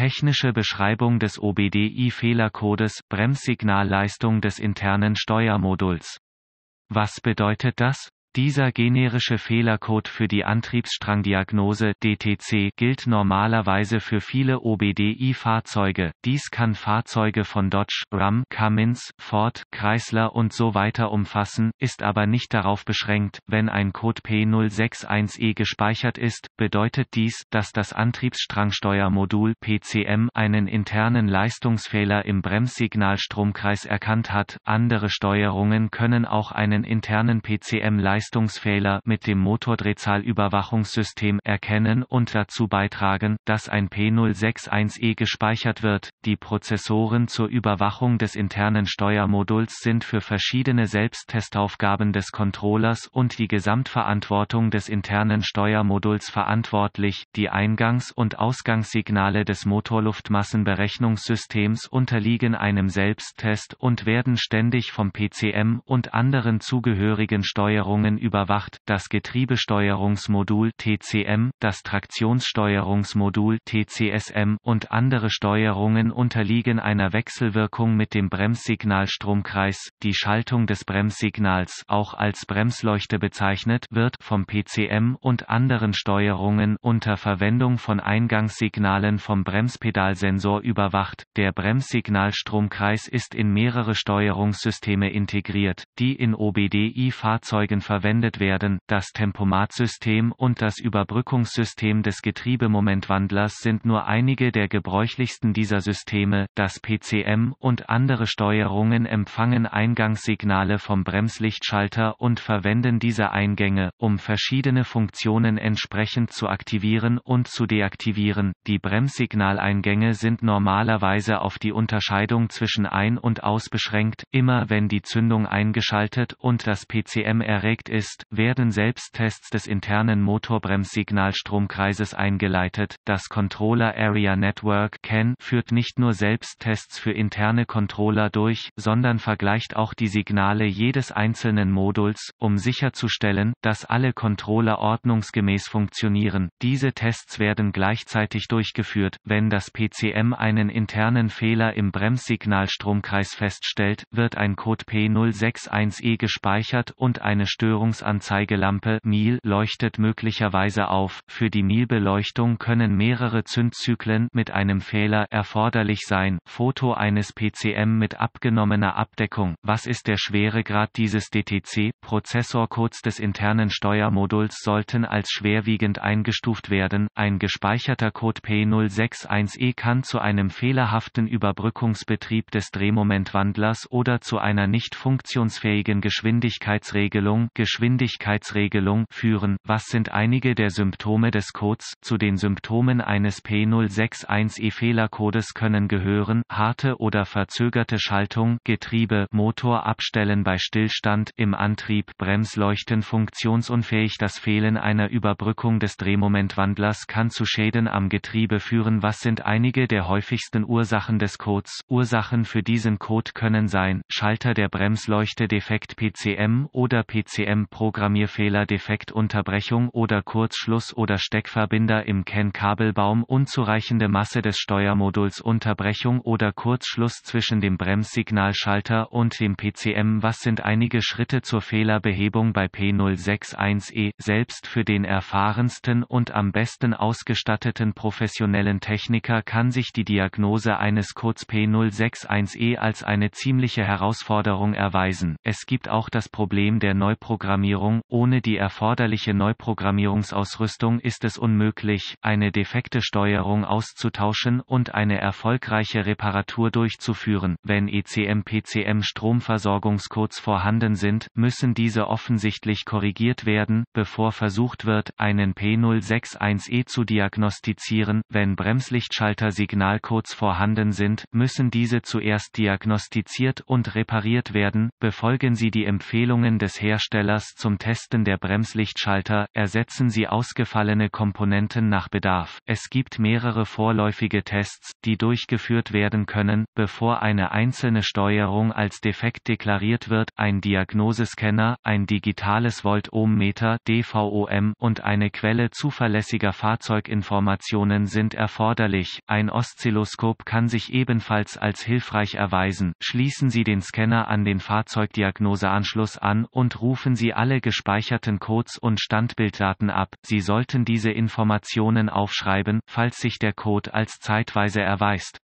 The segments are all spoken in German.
Technische Beschreibung des OBDI-Fehlercodes, Bremssignalleistung des internen Steuermoduls. Was bedeutet das? Dieser generische Fehlercode für die Antriebsstrangdiagnose (DTC) gilt normalerweise für viele OBDI-Fahrzeuge. Dies kann Fahrzeuge von Dodge, Ram, Cummins, Ford, Chrysler und so weiter umfassen, ist aber nicht darauf beschränkt. Wenn ein Code P061E gespeichert ist, bedeutet dies, dass das Antriebsstrangsteuermodul (PCM) einen internen Leistungsfehler im Bremssignalstromkreis erkannt hat. Andere Steuerungen können auch einen internen PCM-Leistungsfehler Leistungsfehler mit dem Motordrehzahlüberwachungssystem erkennen und dazu beitragen, dass ein P061E gespeichert wird. Die Prozessoren zur Überwachung des internen Steuermoduls sind für verschiedene Selbsttestaufgaben des Controllers und die Gesamtverantwortung des internen Steuermoduls verantwortlich. Die Eingangs- und Ausgangssignale des Motorluftmassenberechnungssystems unterliegen einem Selbsttest und werden ständig vom PCM und anderen zugehörigen Steuerungen Bewegungen überwacht, das Getriebesteuerungsmodul TCM, das Traktionssteuerungsmodul TCSM und andere Steuerungen unterliegen einer Wechselwirkung mit dem Bremssignalstromkreis. Die Schaltung des Bremssignals, auch als Bremsleuchte bezeichnet, wird vom PCM und anderen Steuerungen unter Verwendung von Eingangssignalen vom Bremspedalsensor überwacht. Der Bremssignalstromkreis ist in mehrere Steuerungssysteme integriert, die in OBDI-Fahrzeugen verwendet verwendet werden. Das Tempomatsystem und das Überbrückungssystem des Getriebemomentwandlers sind nur einige der gebräuchlichsten dieser Systeme. Das PCM und andere Steuerungen empfangen Eingangssignale vom Bremslichtschalter und verwenden diese Eingänge, um verschiedene Funktionen entsprechend zu aktivieren und zu deaktivieren. Die Bremssignaleingänge sind normalerweise auf die Unterscheidung zwischen Ein- und Aus beschränkt, immer wenn die Zündung eingeschaltet und das PCM erregt ist, werden Selbsttests des internen Motorbremssignalstromkreises eingeleitet. Das Controller Area Network CAN führt nicht nur Selbsttests für interne Controller durch, sondern vergleicht auch die Signale jedes einzelnen Moduls, um sicherzustellen, dass alle Controller ordnungsgemäß funktionieren. Diese Tests werden gleichzeitig durchgeführt. Wenn das PCM einen internen Fehler im Bremssignalstromkreis feststellt, wird ein Code P061E gespeichert und eine Störung Störungsanzeigelampe MIL leuchtet möglicherweise auf. Für die MIL-Beleuchtung können mehrere Zündzyklen mit einem Fehler erforderlich sein. Foto eines PCM mit abgenommener Abdeckung. Was ist der Schweregrad dieses DTC? Prozessorcodes des internen Steuermoduls sollten als schwerwiegend eingestuft werden. Ein gespeicherter Code P061E kann zu einem fehlerhaften Überbrückungsbetrieb des Drehmomentwandlers oder zu einer nicht funktionsfähigen Geschwindigkeitsregelung Geschwindigkeitsregelung führen. Was sind einige der Symptome des Codes? Zu den Symptomen eines P061E-Fehlercodes können gehören harte oder verzögerte Schaltung, Getriebe, Motor abstellen bei Stillstand im Antrieb, Bremsleuchten funktionsunfähig. Das Fehlen einer Überbrückung des Drehmomentwandlers kann zu Schäden am Getriebe führen. Was sind einige der häufigsten Ursachen des Codes? Ursachen für diesen Code können sein Schalter der Bremsleuchte defekt PCM oder PCM System Programmierfehler Defekt Unterbrechung oder Kurzschluss oder Steckverbinder im CAN-Kabelbaum unzureichende Masse des Steuermoduls Unterbrechung oder Kurzschluss zwischen dem Bremssignalschalter und dem PCM Was sind einige Schritte zur Fehlerbehebung bei P061E selbst für den erfahrensten und am besten ausgestatteten professionellen Techniker kann sich die Diagnose eines Codes P061E als eine ziemliche Herausforderung erweisen. Es gibt auch das Problem der Neuprogrammierung Neuprogrammierung, ohne die erforderliche Neuprogrammierungsausrüstung ist es unmöglich, eine defekte Steuerung auszutauschen und eine erfolgreiche Reparatur durchzuführen. Wenn ECM-PCM-Stromversorgungscodes vorhanden sind, müssen diese offensichtlich korrigiert werden, bevor versucht wird, einen P061E zu diagnostizieren. Wenn Bremslichtschalter-Signalcodes vorhanden sind, müssen diese zuerst diagnostiziert und repariert werden. Befolgen Sie die Empfehlungen des Herstellers Motors zum Testen der Bremslichtschalter, ersetzen Sie ausgefallene Komponenten nach Bedarf. Es gibt mehrere vorläufige Tests, die durchgeführt werden können, bevor eine einzelne Steuerung als defekt deklariert wird, ein Diagnosescanner, ein digitales Volt-Ohm-Meter DVOM und eine Quelle zuverlässiger Fahrzeuginformationen sind erforderlich. Ein Oszilloskop kann sich ebenfalls als hilfreich erweisen. Schließen Sie den Scanner an den Fahrzeugdiagnoseanschluss an und rufen Sie Sie alle gespeicherten Codes und Standbilddaten ab. Sie sollten diese Informationen aufschreiben, falls sich der Code als zeitweise erweist.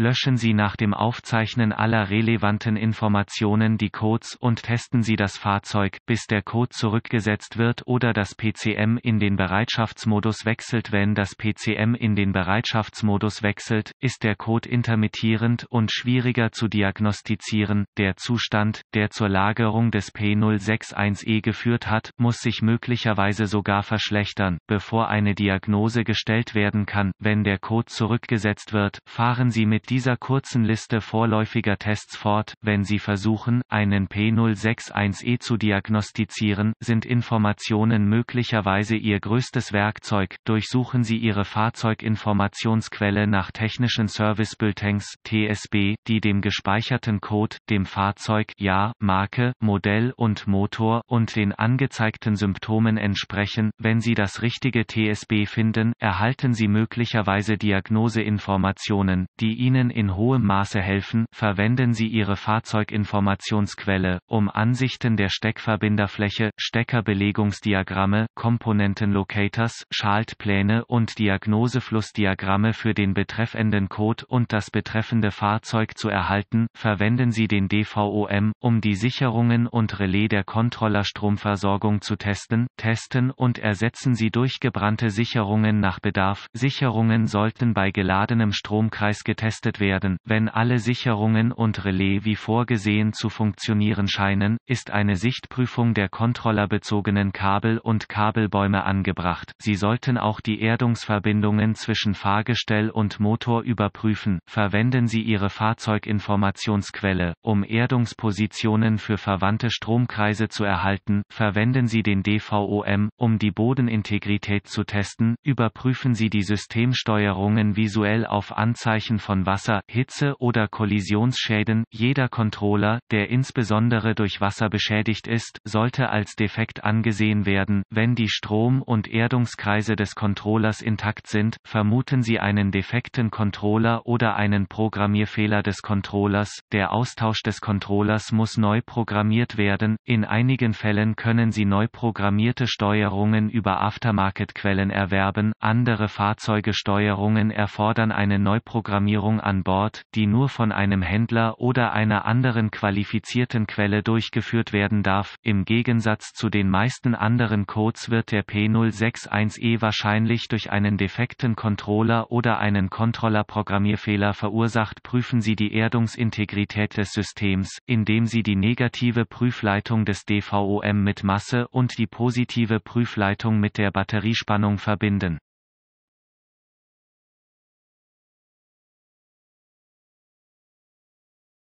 Löschen Sie nach dem Aufzeichnen aller relevanten Informationen die Codes und testen Sie das Fahrzeug, bis der Code zurückgesetzt wird oder das PCM in den Bereitschaftsmodus wechselt. Wenn das PCM in den Bereitschaftsmodus wechselt, ist der Code intermittierend und schwieriger zu diagnostizieren. Der Zustand, der zur Lagerung des P061E geführt hat, muss sich möglicherweise sogar verschlechtern, bevor eine Diagnose gestellt werden kann. Wenn der Code zurückgesetzt wird, fahren Sie mit dieser kurzen Liste vorläufiger Tests fort, wenn Sie versuchen, einen P061E zu diagnostizieren, sind Informationen möglicherweise Ihr größtes Werkzeug, durchsuchen Sie Ihre Fahrzeuginformationsquelle nach technischen Service Bulletins TSB, die dem gespeicherten Code, dem Fahrzeug, Jahr, Marke, Modell und Motor und den angezeigten Symptomen entsprechen, wenn Sie das richtige TSB finden, erhalten Sie möglicherweise Diagnoseinformationen, die Ihnen Ihnen in hohem Maße helfen, verwenden Sie Ihre Fahrzeuginformationsquelle, um Ansichten der Steckverbinderfläche, Steckerbelegungsdiagramme, Komponentenlocators, Schaltpläne und Diagnoseflussdiagramme für den betreffenden Code und das betreffende Fahrzeug zu erhalten, verwenden Sie den DVOM, um die Sicherungen und Relais der Controllerstromversorgung zu testen, testen und ersetzen Sie durchgebrannte Sicherungen nach Bedarf. Sicherungen sollten bei geladenem Stromkreis getestet belastet werden. Wenn alle Sicherungen und Relais wie vorgesehen zu funktionieren scheinen, ist eine Sichtprüfung der kontrollerbezogenen Kabel und Kabelbäume angebracht. Sie sollten auch die Erdungsverbindungen zwischen Fahrgestell und Motor überprüfen. Verwenden Sie Ihre Fahrzeuginformationsquelle, um Erdungspositionen für verwandte Stromkreise zu erhalten. Verwenden Sie den DVOM, um die Bodenintegrität zu testen. Überprüfen Sie die Systemsteuerungen visuell auf Anzeichen von Wasser, Hitze oder Kollisionsschäden. Jeder Controller, der insbesondere durch Wasser beschädigt ist, sollte als defekt angesehen werden. Wenn die Strom- und Erdungskreise des Controllers intakt sind, vermuten Sie einen defekten Controller oder einen Programmierfehler des Controllers. Der Austausch des Controllers muss neu programmiert werden. In einigen Fällen können Sie neu programmierte Steuerungen über Aftermarket-Quellen erwerben. Andere Fahrzeugesteuerungen erfordern eine Neuprogrammierung an Bord, die nur von einem Händler oder einer anderen qualifizierten Quelle durchgeführt werden darf. Im Gegensatz zu den meisten anderen Codes wird der P061E wahrscheinlich durch einen defekten Controller oder einen Controller-Programmierfehler verursacht. Prüfen Sie die Erdungsintegrität des Systems, indem Sie die negative Prüfleitung des DVOM mit Masse und die positive Prüfleitung mit der Batteriespannung verbinden.